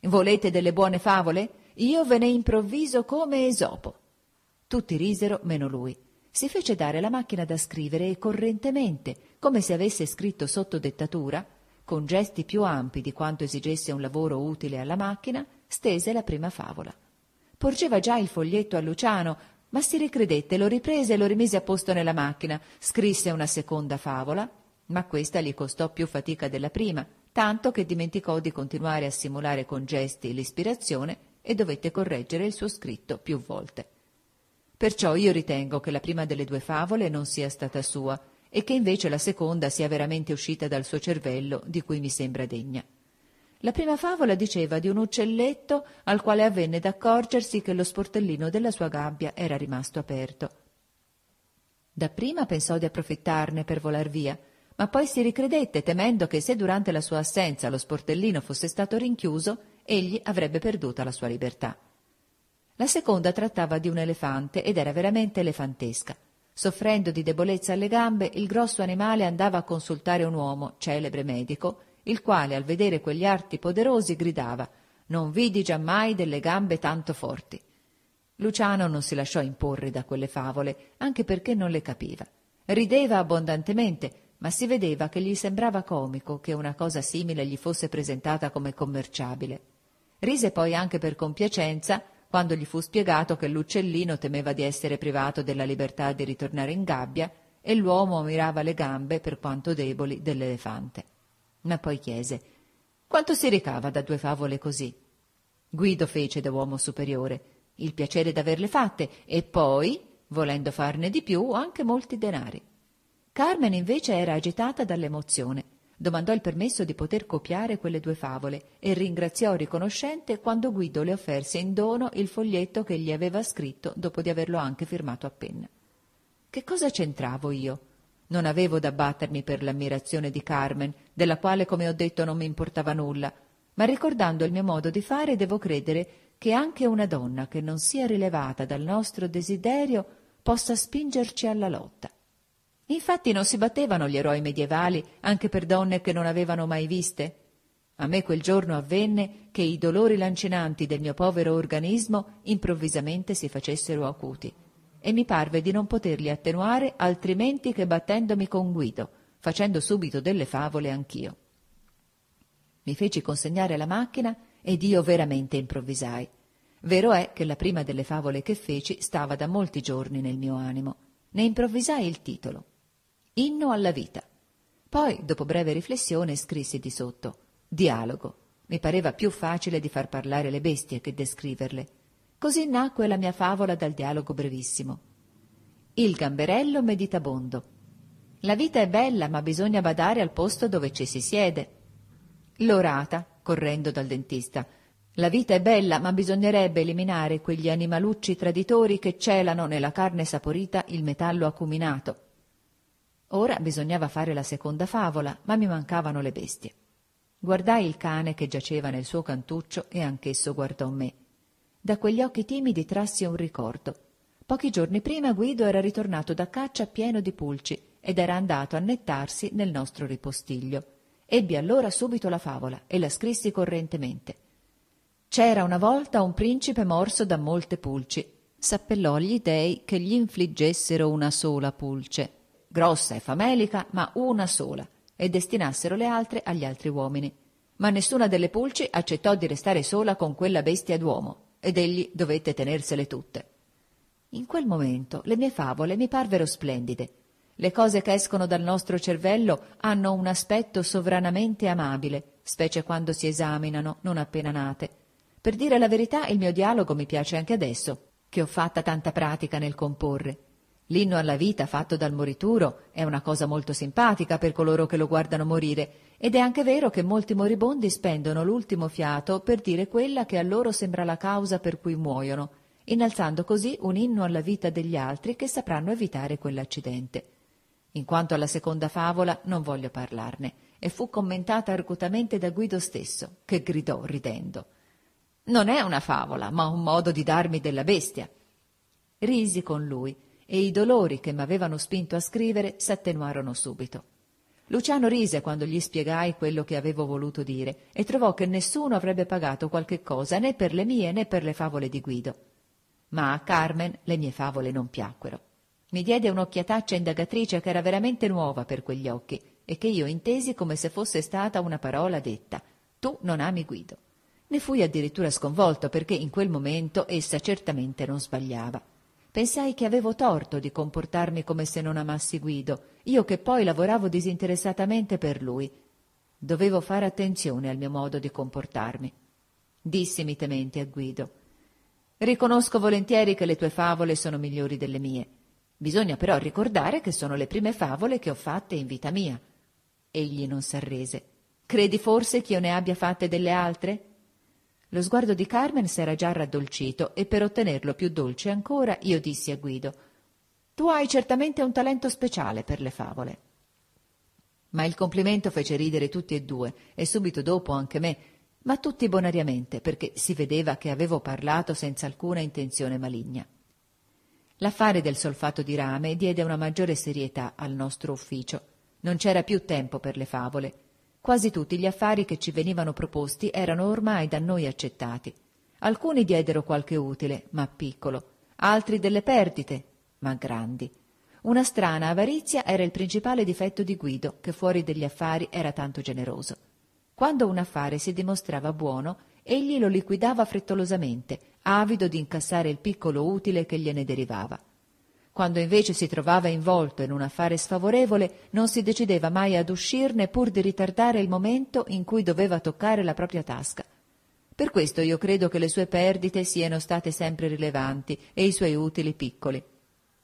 Volete delle buone favole? Io ve ne improvviso come Esopo. Tutti risero meno lui. Si fece dare la macchina da scrivere e correntemente, come se avesse scritto sotto dettatura, con gesti più ampi di quanto esigesse un lavoro utile alla macchina, stese la prima favola. Porgeva già il foglietto a Luciano, ma si ricredette, lo riprese e lo rimise a posto nella macchina, scrisse una seconda favola, ma questa gli costò più fatica della prima, tanto che dimenticò di continuare a simulare con gesti l'ispirazione e dovette correggere il suo scritto più volte. Perciò io ritengo che la prima delle due favole non sia stata sua e che invece la seconda sia veramente uscita dal suo cervello, di cui mi sembra degna. La prima favola diceva di un uccelletto al quale avvenne d'accorgersi che lo sportellino della sua gabbia era rimasto aperto. Dapprima pensò di approfittarne per volar via, ma poi si ricredette temendo che se durante la sua assenza lo sportellino fosse stato rinchiuso, egli avrebbe perduta la sua libertà. La seconda trattava di un elefante ed era veramente elefantesca. Soffrendo di debolezza alle gambe, il grosso animale andava a consultare un uomo, celebre medico, il quale al vedere quegli arti poderosi gridava Non vidi giammai delle gambe tanto forti. Luciano non si lasciò imporre da quelle favole, anche perché non le capiva. Rideva abbondantemente, ma si vedeva che gli sembrava comico che una cosa simile gli fosse presentata come commerciabile. Rise poi anche per compiacenza quando gli fu spiegato che l'uccellino temeva di essere privato della libertà di ritornare in gabbia e l'uomo mirava le gambe, per quanto deboli, dell'elefante. Ma poi chiese quanto si ricava da due favole così? Guido fece da uomo superiore il piacere d'averle fatte e poi, volendo farne di più, anche molti denari. Carmen invece era agitata dall'emozione. Domandò il permesso di poter copiare quelle due favole e ringraziò riconoscente quando Guido le offerse in dono il foglietto che gli aveva scritto dopo di averlo anche firmato a penna. Che cosa c'entravo io? Non avevo da battermi per l'ammirazione di Carmen, della quale, come ho detto, non mi importava nulla, ma ricordando il mio modo di fare devo credere che anche una donna che non sia rilevata dal nostro desiderio possa spingerci alla lotta. Infatti non si battevano gli eroi medievali anche per donne che non avevano mai viste. A me quel giorno avvenne che i dolori lancinanti del mio povero organismo improvvisamente si facessero acuti e mi parve di non poterli attenuare altrimenti che battendomi con Guido, facendo subito delle favole anch'io. Mi feci consegnare la macchina ed io veramente improvvisai. Vero è che la prima delle favole che feci stava da molti giorni nel mio animo. Ne improvvisai il titolo Inno alla vita. Poi, dopo breve riflessione, scrissi di sotto Dialogo. Mi pareva più facile di far parlare le bestie che descriverle. Così nacque la mia favola dal dialogo brevissimo. Il gamberello meditabondo. La vita è bella, ma bisogna badare al posto dove ci si siede. L'orata, correndo dal dentista. La vita è bella, ma bisognerebbe eliminare quegli animalucci traditori che celano nella carne saporita il metallo acuminato, Ora bisognava fare la seconda favola, ma mi mancavano le bestie. Guardai il cane che giaceva nel suo cantuccio e anch'esso guardò me. Da quegli occhi timidi trassi un ricordo. Pochi giorni prima Guido era ritornato da caccia pieno di pulci ed era andato a nettarsi nel nostro ripostiglio. Ebbi allora subito la favola e la scrissi correntemente. C'era una volta un principe morso da molte pulci. S'appellò agli dei che gli infliggessero una sola pulce grossa e famelica, ma una sola, e destinassero le altre agli altri uomini. Ma nessuna delle pulci accettò di restare sola con quella bestia d'uomo, ed egli dovette tenersele tutte. In quel momento le mie favole mi parvero splendide. Le cose che escono dal nostro cervello hanno un aspetto sovranamente amabile, specie quando si esaminano, non appena nate. Per dire la verità, il mio dialogo mi piace anche adesso, che ho fatta tanta pratica nel comporre. L'inno alla vita fatto dal morituro è una cosa molto simpatica per coloro che lo guardano morire, ed è anche vero che molti moribondi spendono l'ultimo fiato per dire quella che a loro sembra la causa per cui muoiono, innalzando così un inno alla vita degli altri che sapranno evitare quell'accidente. In quanto alla seconda favola non voglio parlarne, e fu commentata argutamente da Guido stesso, che gridò ridendo. Non è una favola, ma un modo di darmi della bestia. Risi con lui e i dolori che m'avevano spinto a scrivere s'attenuarono subito. Luciano rise quando gli spiegai quello che avevo voluto dire e trovò che nessuno avrebbe pagato qualche cosa né per le mie né per le favole di Guido. Ma a Carmen le mie favole non piacquero. Mi diede un'occhiataccia indagatrice che era veramente nuova per quegli occhi e che io intesi come se fosse stata una parola detta Tu non ami Guido. Ne fui addirittura sconvolto perché in quel momento essa certamente non sbagliava. Pensai che avevo torto di comportarmi come se non amassi Guido, io che poi lavoravo disinteressatamente per lui. Dovevo fare attenzione al mio modo di comportarmi. Dissi mitemente a Guido. Riconosco volentieri che le tue favole sono migliori delle mie. Bisogna però ricordare che sono le prime favole che ho fatte in vita mia. Egli non s'arrese. Credi forse che io ne abbia fatte delle altre? Lo sguardo di Carmen s'era già raddolcito e per ottenerlo più dolce ancora io dissi a Guido Tu hai certamente un talento speciale per le favole. Ma il complimento fece ridere tutti e due e subito dopo anche me, ma tutti bonariamente perché si vedeva che avevo parlato senza alcuna intenzione maligna. L'affare del solfato di rame diede una maggiore serietà al nostro ufficio. Non c'era più tempo per le favole Quasi tutti gli affari che ci venivano proposti erano ormai da noi accettati. Alcuni diedero qualche utile, ma piccolo, altri delle perdite, ma grandi. Una strana avarizia era il principale difetto di Guido, che fuori degli affari era tanto generoso. Quando un affare si dimostrava buono, egli lo liquidava frettolosamente, avido di incassare il piccolo utile che gliene derivava. Quando invece si trovava involto in un affare sfavorevole, non si decideva mai ad uscirne pur di ritardare il momento in cui doveva toccare la propria tasca. Per questo io credo che le sue perdite siano state sempre rilevanti e i suoi utili piccoli.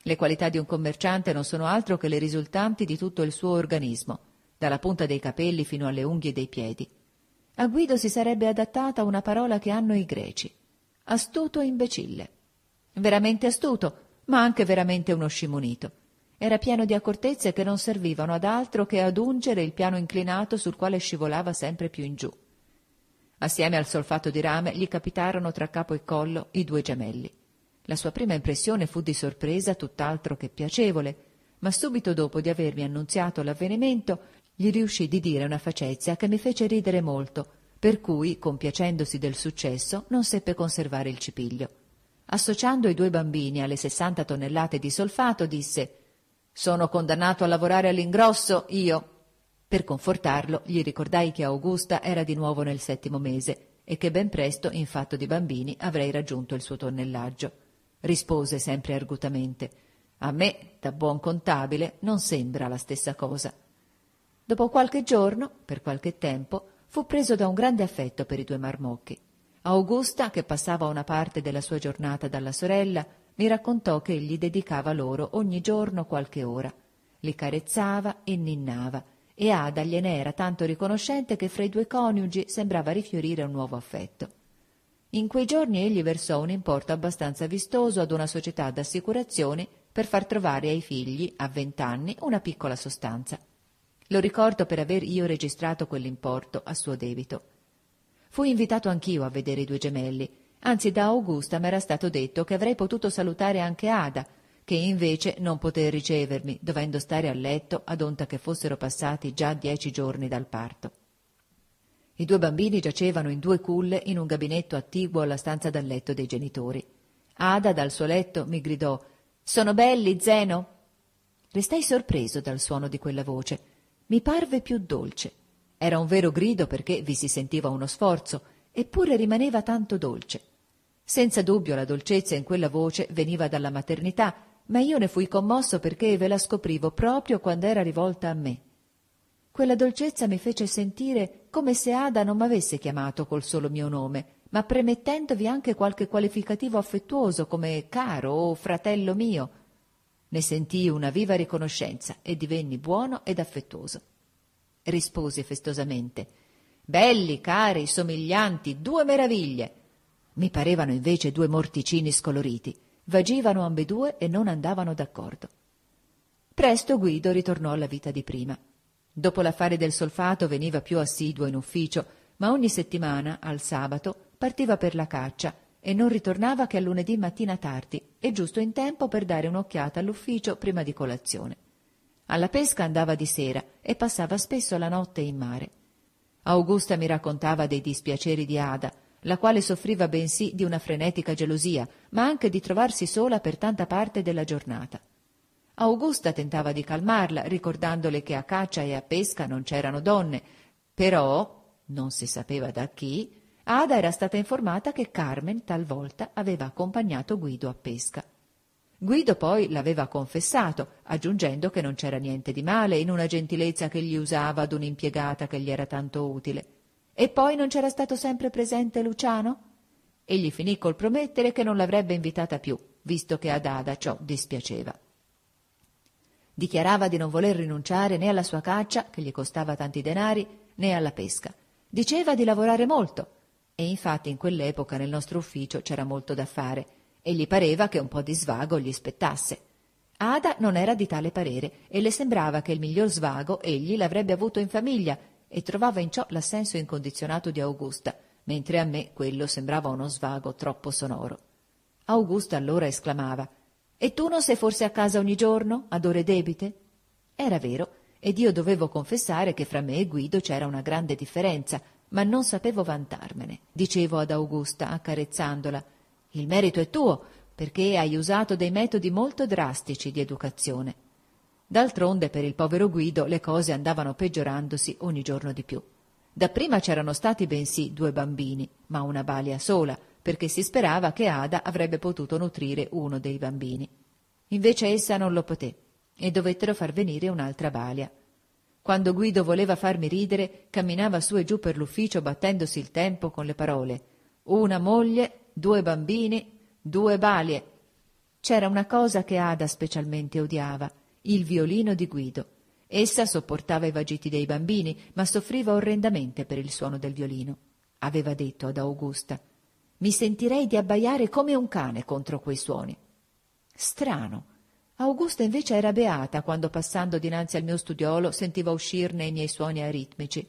Le qualità di un commerciante non sono altro che le risultanti di tutto il suo organismo, dalla punta dei capelli fino alle unghie dei piedi. A Guido si sarebbe adattata una parola che hanno i greci. Astuto imbecille. Veramente astuto, ma anche veramente uno scimunito. Era pieno di accortezze che non servivano ad altro che ad ungere il piano inclinato sul quale scivolava sempre più in giù. Assieme al solfato di rame gli capitarono tra capo e collo i due gemelli. La sua prima impressione fu di sorpresa tutt'altro che piacevole, ma subito dopo di avermi annunziato l'avvenimento gli riuscì di dire una facezia che mi fece ridere molto, per cui, compiacendosi del successo, non seppe conservare il cipiglio associando i due bambini alle 60 tonnellate di solfato, disse Sono condannato a lavorare all'ingrosso, io. Per confortarlo gli ricordai che Augusta era di nuovo nel settimo mese e che ben presto, in fatto di bambini, avrei raggiunto il suo tonnellaggio. Rispose sempre argutamente A me, da buon contabile, non sembra la stessa cosa. Dopo qualche giorno, per qualche tempo, fu preso da un grande affetto per i due marmocchi Augusta, che passava una parte della sua giornata dalla sorella, mi raccontò che egli dedicava loro ogni giorno qualche ora. Li carezzava e ninnava, e Ada gliene era tanto riconoscente che fra i due coniugi sembrava rifiorire un nuovo affetto. In quei giorni egli versò un importo abbastanza vistoso ad una società d'assicurazione per far trovare ai figli, a vent'anni, una piccola sostanza. Lo ricordo per aver io registrato quell'importo a suo debito. Fui invitato anch'io a vedere i due gemelli, anzi da Augusta m'era stato detto che avrei potuto salutare anche Ada, che invece non poté ricevermi, dovendo stare a letto ad onta che fossero passati già dieci giorni dal parto. I due bambini giacevano in due culle in un gabinetto attiguo alla stanza da letto dei genitori. Ada dal suo letto mi gridò Sono belli, Zeno? Restai sorpreso dal suono di quella voce. Mi parve più dolce. Era un vero grido perché vi si sentiva uno sforzo, eppure rimaneva tanto dolce. Senza dubbio la dolcezza in quella voce veniva dalla maternità, ma io ne fui commosso perché ve la scoprivo proprio quando era rivolta a me. Quella dolcezza mi fece sentire come se Ada non m'avesse chiamato col solo mio nome, ma premettendovi anche qualche qualificativo affettuoso come caro o fratello mio. Ne sentii una viva riconoscenza e divenni buono ed affettuoso rispose festosamente. Belli, cari, somiglianti, due meraviglie. Mi parevano invece due morticini scoloriti. Vagivano ambedue e non andavano d'accordo. Presto Guido ritornò alla vita di prima. Dopo l'affare del solfato veniva più assiduo in ufficio, ma ogni settimana, al sabato, partiva per la caccia e non ritornava che al lunedì mattina tardi e giusto in tempo per dare un'occhiata all'ufficio prima di colazione. Alla pesca andava di sera e passava spesso la notte in mare. Augusta mi raccontava dei dispiaceri di Ada, la quale soffriva bensì di una frenetica gelosia, ma anche di trovarsi sola per tanta parte della giornata. Augusta tentava di calmarla, ricordandole che a caccia e a pesca non c'erano donne, però, non si sapeva da chi, Ada era stata informata che Carmen talvolta aveva accompagnato Guido a pesca. Guido poi l'aveva confessato, aggiungendo che non c'era niente di male in una gentilezza che gli usava ad un'impiegata che gli era tanto utile. E poi non c'era stato sempre presente Luciano? Egli finì col promettere che non l'avrebbe invitata più, visto che ad Ada ciò dispiaceva. Dichiarava di non voler rinunciare né alla sua caccia, che gli costava tanti denari, né alla pesca. Diceva di lavorare molto, e infatti in quell'epoca nel nostro ufficio c'era molto da fare e gli pareva che un po' di svago gli spettasse. Ada non era di tale parere e le sembrava che il miglior svago egli l'avrebbe avuto in famiglia e trovava in ciò l'assenso incondizionato di Augusta, mentre a me quello sembrava uno svago troppo sonoro. Augusta allora esclamava E tu non sei forse a casa ogni giorno, ad ore debite? Era vero, ed io dovevo confessare che fra me e Guido c'era una grande differenza, ma non sapevo vantarmene. Dicevo ad Augusta, accarezzandola il merito è tuo, perché hai usato dei metodi molto drastici di educazione. D'altronde per il povero Guido le cose andavano peggiorandosi ogni giorno di più. Dapprima c'erano stati bensì due bambini, ma una balia sola, perché si sperava che Ada avrebbe potuto nutrire uno dei bambini. Invece essa non lo poté, e dovettero far venire un'altra balia. Quando Guido voleva farmi ridere, camminava su e giù per l'ufficio battendosi il tempo con le parole una moglie due bambini, due balie. C'era una cosa che Ada specialmente odiava, il violino di Guido. Essa sopportava i vagiti dei bambini, ma soffriva orrendamente per il suono del violino. Aveva detto ad Augusta Mi sentirei di abbaiare come un cane contro quei suoni. Strano. Augusta invece era beata quando passando dinanzi al mio studiolo sentiva uscirne i miei suoni aritmici.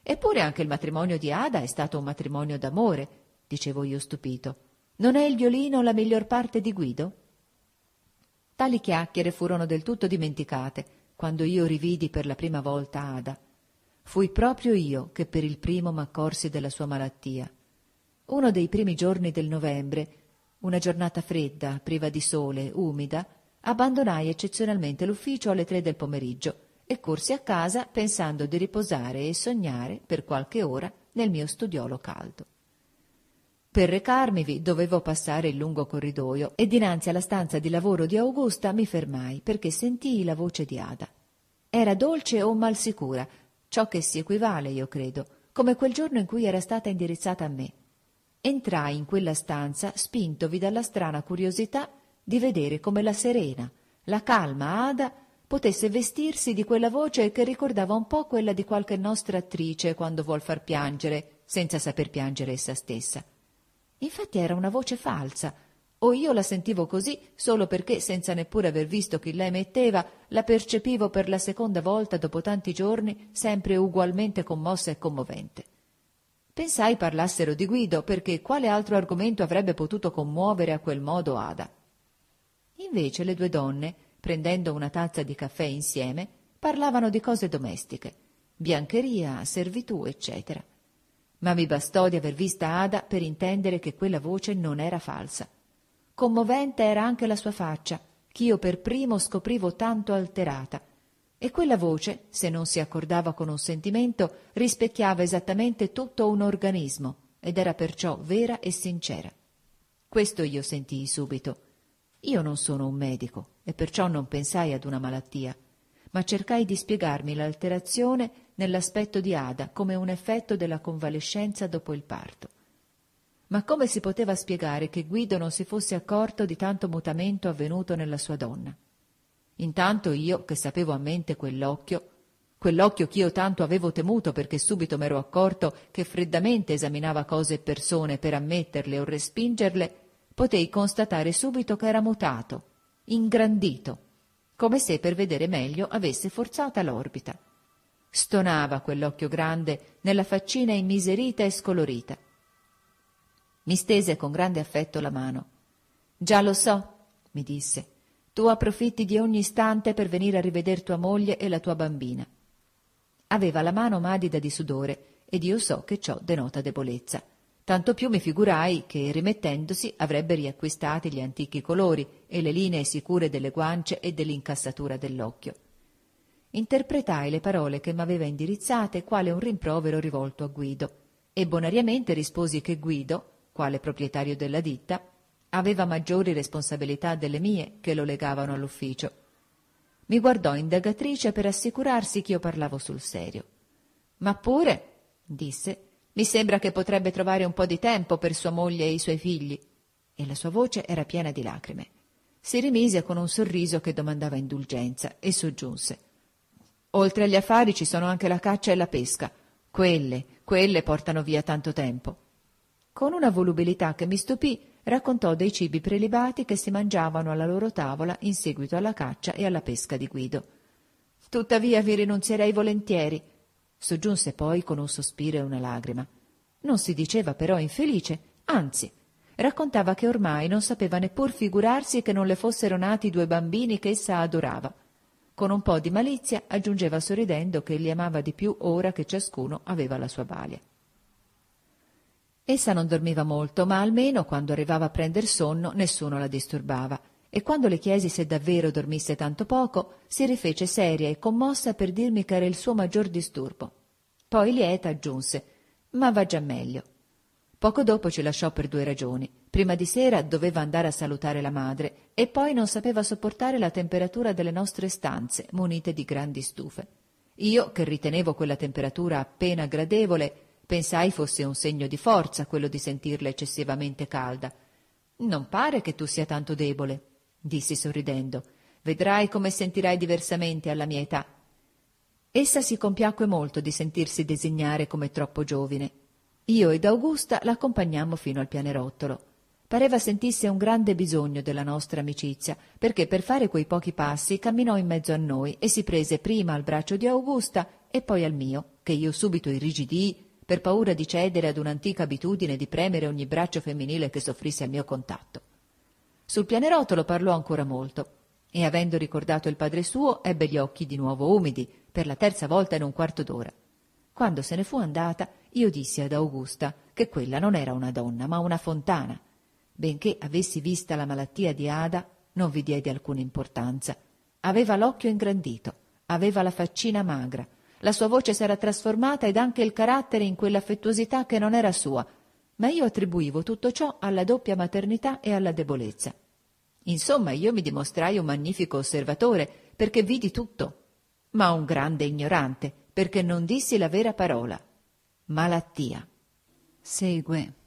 Eppure anche il matrimonio di Ada è stato un matrimonio d'amore, dicevo io stupito. Non è il violino la miglior parte di Guido? Tali chiacchiere furono del tutto dimenticate quando io rividi per la prima volta Ada. Fui proprio io che per il primo m'accorsi della sua malattia. Uno dei primi giorni del novembre, una giornata fredda, priva di sole, umida, abbandonai eccezionalmente l'ufficio alle tre del pomeriggio e corsi a casa pensando di riposare e sognare per qualche ora nel mio studiolo caldo. Per recarmivi dovevo passare il lungo corridoio e dinanzi alla stanza di lavoro di Augusta mi fermai perché sentii la voce di Ada. Era dolce o malsicura, ciò che si equivale, io credo, come quel giorno in cui era stata indirizzata a me. Entrai in quella stanza spintovi dalla strana curiosità di vedere come la serena, la calma Ada potesse vestirsi di quella voce che ricordava un po' quella di qualche nostra attrice quando vuol far piangere, senza saper piangere essa stessa. Infatti era una voce falsa, o io la sentivo così solo perché, senza neppure aver visto chi la emetteva, la percepivo per la seconda volta dopo tanti giorni, sempre ugualmente commossa e commovente. Pensai parlassero di Guido, perché quale altro argomento avrebbe potuto commuovere a quel modo Ada? Invece le due donne, prendendo una tazza di caffè insieme, parlavano di cose domestiche, biancheria, servitù, eccetera ma mi bastò di aver vista Ada per intendere che quella voce non era falsa. Commovente era anche la sua faccia, ch'io per primo scoprivo tanto alterata, e quella voce, se non si accordava con un sentimento, rispecchiava esattamente tutto un organismo, ed era perciò vera e sincera. Questo io sentii subito. Io non sono un medico, e perciò non pensai ad una malattia ma cercai di spiegarmi l'alterazione nell'aspetto di Ada come un effetto della convalescenza dopo il parto. Ma come si poteva spiegare che Guido non si fosse accorto di tanto mutamento avvenuto nella sua donna? Intanto io, che sapevo a mente quell'occhio, quell'occhio ch'io tanto avevo temuto perché subito m'ero accorto che freddamente esaminava cose e persone per ammetterle o respingerle, potei constatare subito che era mutato, ingrandito, come se per vedere meglio avesse forzata l'orbita. Stonava quell'occhio grande nella faccina immiserita e scolorita. Mi stese con grande affetto la mano. Già lo so, mi disse, tu approfitti di ogni istante per venire a riveder tua moglie e la tua bambina. Aveva la mano madida di sudore ed io so che ciò denota debolezza tanto più mi figurai che, rimettendosi, avrebbe riacquistati gli antichi colori e le linee sicure delle guance e dell'incassatura dell'occhio. Interpretai le parole che m'aveva indirizzate quale un rimprovero rivolto a Guido, e bonariamente risposi che Guido, quale proprietario della ditta, aveva maggiori responsabilità delle mie che lo legavano all'ufficio. Mi guardò indagatrice per assicurarsi che io parlavo sul serio. Ma pure, disse, mi sembra che potrebbe trovare un po' di tempo per sua moglie e i suoi figli. E la sua voce era piena di lacrime. Si rimise con un sorriso che domandava indulgenza e soggiunse. Oltre agli affari ci sono anche la caccia e la pesca. Quelle, quelle portano via tanto tempo. Con una volubilità che mi stupì, raccontò dei cibi prelibati che si mangiavano alla loro tavola in seguito alla caccia e alla pesca di Guido. Tuttavia vi rinunzierei volentieri, soggiunse poi con un sospiro e una lagrima. Non si diceva però infelice, anzi, raccontava che ormai non sapeva neppur figurarsi che non le fossero nati due bambini che essa adorava. Con un po' di malizia aggiungeva sorridendo che li amava di più ora che ciascuno aveva la sua balia. Essa non dormiva molto, ma almeno quando arrivava a prender sonno nessuno la disturbava e quando le chiesi se davvero dormisse tanto poco, si rifece seria e commossa per dirmi che era il suo maggior disturbo. Poi lieta aggiunse Ma va già meglio. Poco dopo ci lasciò per due ragioni. Prima di sera doveva andare a salutare la madre e poi non sapeva sopportare la temperatura delle nostre stanze, munite di grandi stufe. Io, che ritenevo quella temperatura appena gradevole, pensai fosse un segno di forza quello di sentirla eccessivamente calda. Non pare che tu sia tanto debole, dissi sorridendo, vedrai come sentirai diversamente alla mia età. Essa si compiacque molto di sentirsi designare come troppo giovine. Io ed Augusta l'accompagnammo fino al pianerottolo. Pareva sentisse un grande bisogno della nostra amicizia, perché per fare quei pochi passi camminò in mezzo a noi e si prese prima al braccio di Augusta e poi al mio, che io subito irrigidii per paura di cedere ad un'antica abitudine di premere ogni braccio femminile che soffrisse al mio contatto. Sul pianerottolo parlò ancora molto e, avendo ricordato il padre suo, ebbe gli occhi di nuovo umidi per la terza volta in un quarto d'ora. Quando se ne fu andata, io dissi ad Augusta che quella non era una donna, ma una fontana. Benché avessi vista la malattia di Ada, non vi diedi alcuna importanza. Aveva l'occhio ingrandito, aveva la faccina magra, la sua voce s'era trasformata ed anche il carattere in quell'affettuosità che non era sua, ma io attribuivo tutto ciò alla doppia maternità e alla debolezza. Insomma, io mi dimostrai un magnifico osservatore, perché vidi tutto, ma un grande ignorante, perché non dissi la vera parola. Malattia. Segue.